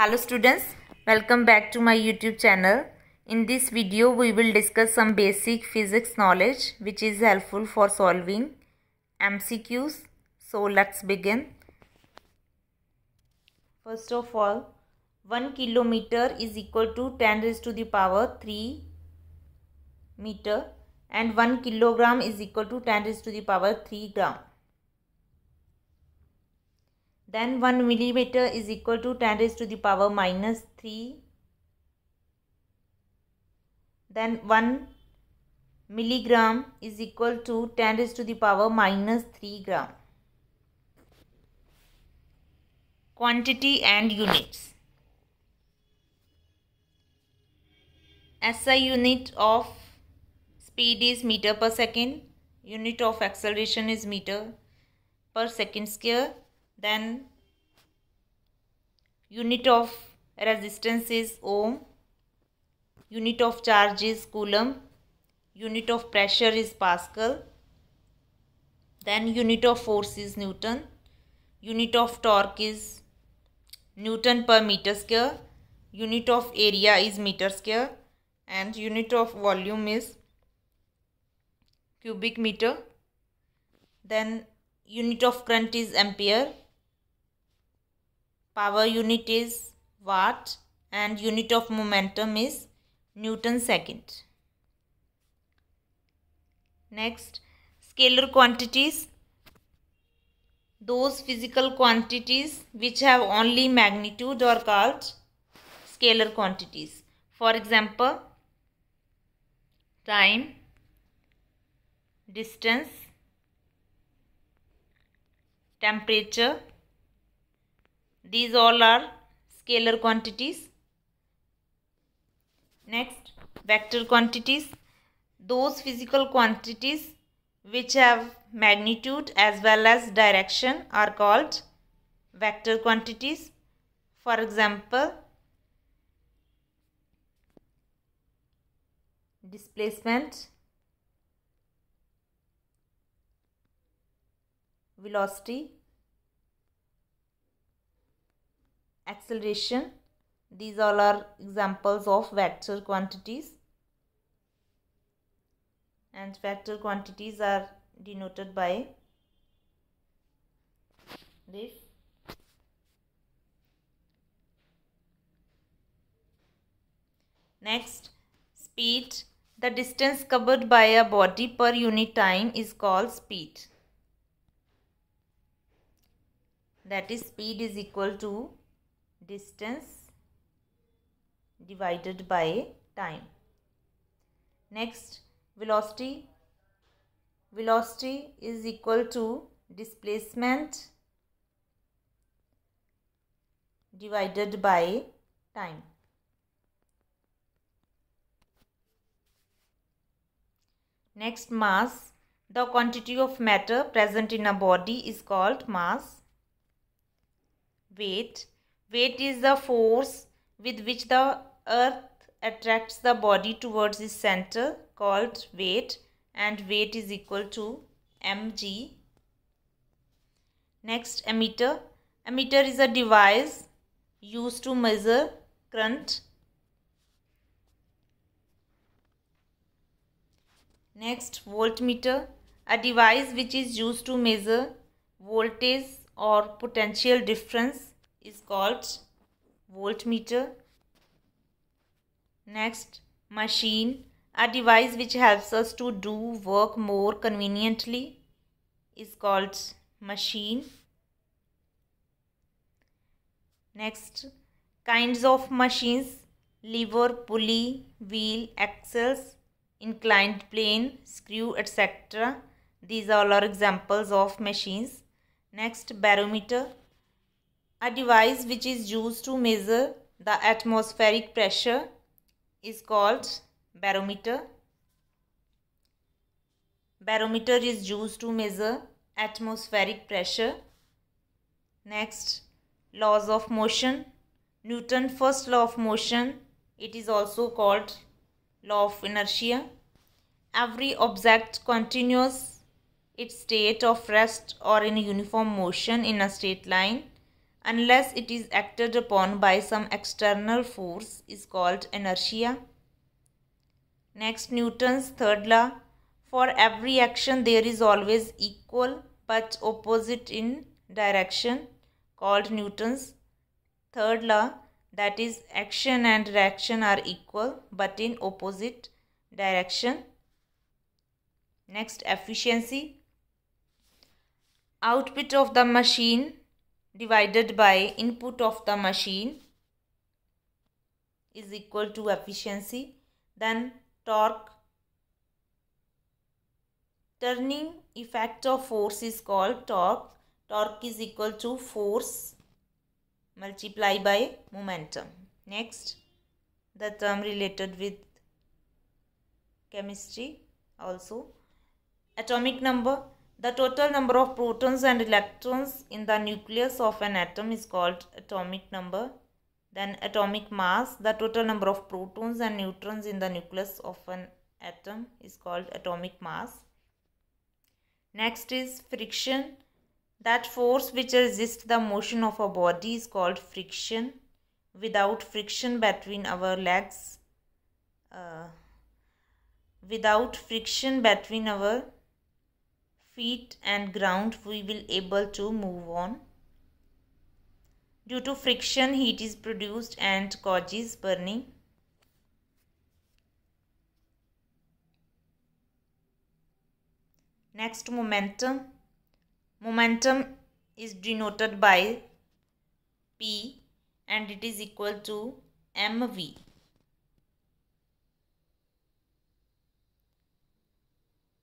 Hello students, welcome back to my YouTube channel. In this video, we will discuss some basic physics knowledge which is helpful for solving MCQs. So let's begin. First of all, 1 kilometer is equal to 10 raised to the power 3 meter and 1 kilogram is equal to 10 raised to the power 3 gram. Then 1 millimeter is equal to 10 raised to the power minus 3. Then 1 milligram is equal to 10 raised to the power minus 3 gram. Quantity and units. SI unit of speed is meter per second. Unit of acceleration is meter per second square then unit of resistance is ohm unit of charge is coulomb unit of pressure is pascal then unit of force is newton unit of torque is newton per meter square unit of area is meter square and unit of volume is cubic meter then unit of current is ampere power unit is watt and unit of momentum is newton second. Next, scalar quantities. Those physical quantities which have only magnitude are called scalar quantities. For example, time, distance, temperature, these all are scalar quantities. Next, vector quantities. Those physical quantities which have magnitude as well as direction are called vector quantities. For example, displacement, velocity, acceleration. These all are examples of vector quantities. And vector quantities are denoted by this. Next, speed. The distance covered by a body per unit time is called speed. That is speed is equal to distance divided by time next velocity velocity is equal to displacement divided by time next mass the quantity of matter present in a body is called mass weight Weight is the force with which the earth attracts the body towards its center called weight and weight is equal to mg. Next ammeter. Ammeter is a device used to measure current. Next voltmeter. A device which is used to measure voltage or potential difference is called voltmeter. Next, machine, a device which helps us to do work more conveniently is called machine. Next, kinds of machines, lever, pulley, wheel, axles, inclined plane, screw, etc. These all are examples of machines. Next, barometer. A device which is used to measure the atmospheric pressure is called barometer. Barometer is used to measure atmospheric pressure. Next, laws of motion. Newton first law of motion. It is also called law of inertia. Every object continues its state of rest or in uniform motion in a straight line unless it is acted upon by some external force is called inertia. Next Newton's third law. For every action there is always equal but opposite in direction called Newton's third law that is action and reaction are equal but in opposite direction. Next efficiency. Output of the machine divided by input of the machine is equal to efficiency then torque turning effect of force is called torque torque is equal to force multiplied by momentum next the term related with chemistry also atomic number the total number of protons and electrons in the nucleus of an atom is called atomic number. Then atomic mass, the total number of protons and neutrons in the nucleus of an atom is called atomic mass. Next is friction. That force which resists the motion of a body is called friction. Without friction between our legs, uh, without friction between our feet and ground we will able to move on. Due to friction heat is produced and causes burning. Next momentum. Momentum is denoted by P and it is equal to mv.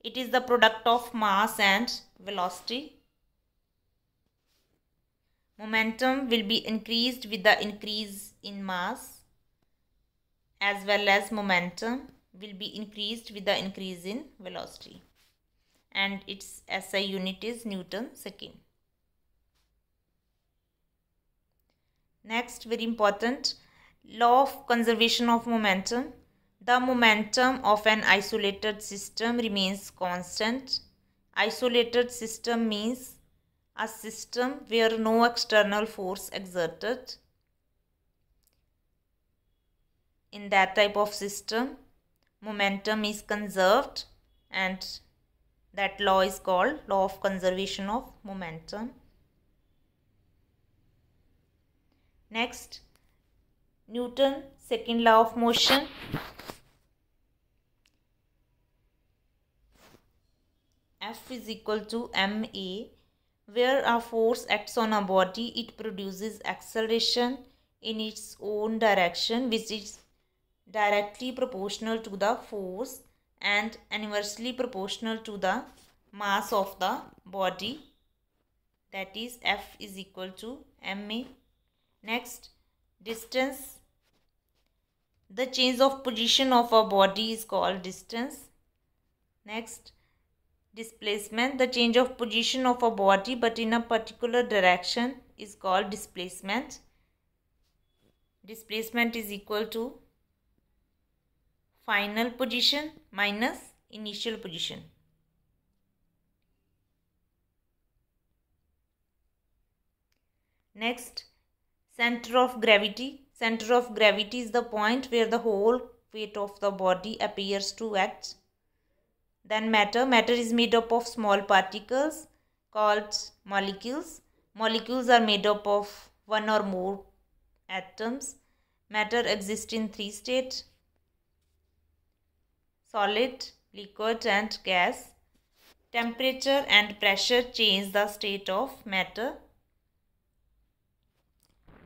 It is the product of mass and velocity. Momentum will be increased with the increase in mass as well as momentum will be increased with the increase in velocity and its SI unit is Newton second. Next very important law of conservation of momentum the momentum of an isolated system remains constant. Isolated system means a system where no external force exerted. In that type of system, momentum is conserved and that law is called law of conservation of momentum. Next, Newton second law of motion. F is equal to ma where a force acts on a body it produces acceleration in its own direction which is directly proportional to the force and inversely proportional to the mass of the body that is F is equal to ma. Next distance the change of position of a body is called distance. Next Displacement, the change of position of a body but in a particular direction is called displacement. Displacement is equal to final position minus initial position. Next, center of gravity. Center of gravity is the point where the whole weight of the body appears to act then matter. Matter is made up of small particles called molecules. Molecules are made up of one or more atoms. Matter exists in three states solid, liquid and gas. Temperature and pressure change the state of matter.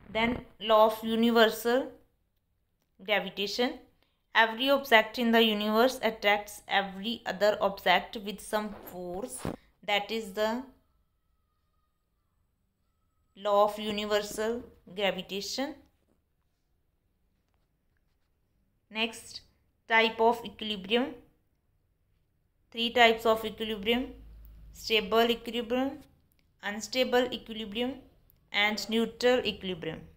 Then law of universal gravitation Every object in the universe attracts every other object with some force. That is the law of universal gravitation. Next, type of equilibrium. Three types of equilibrium. Stable equilibrium, unstable equilibrium and neutral equilibrium.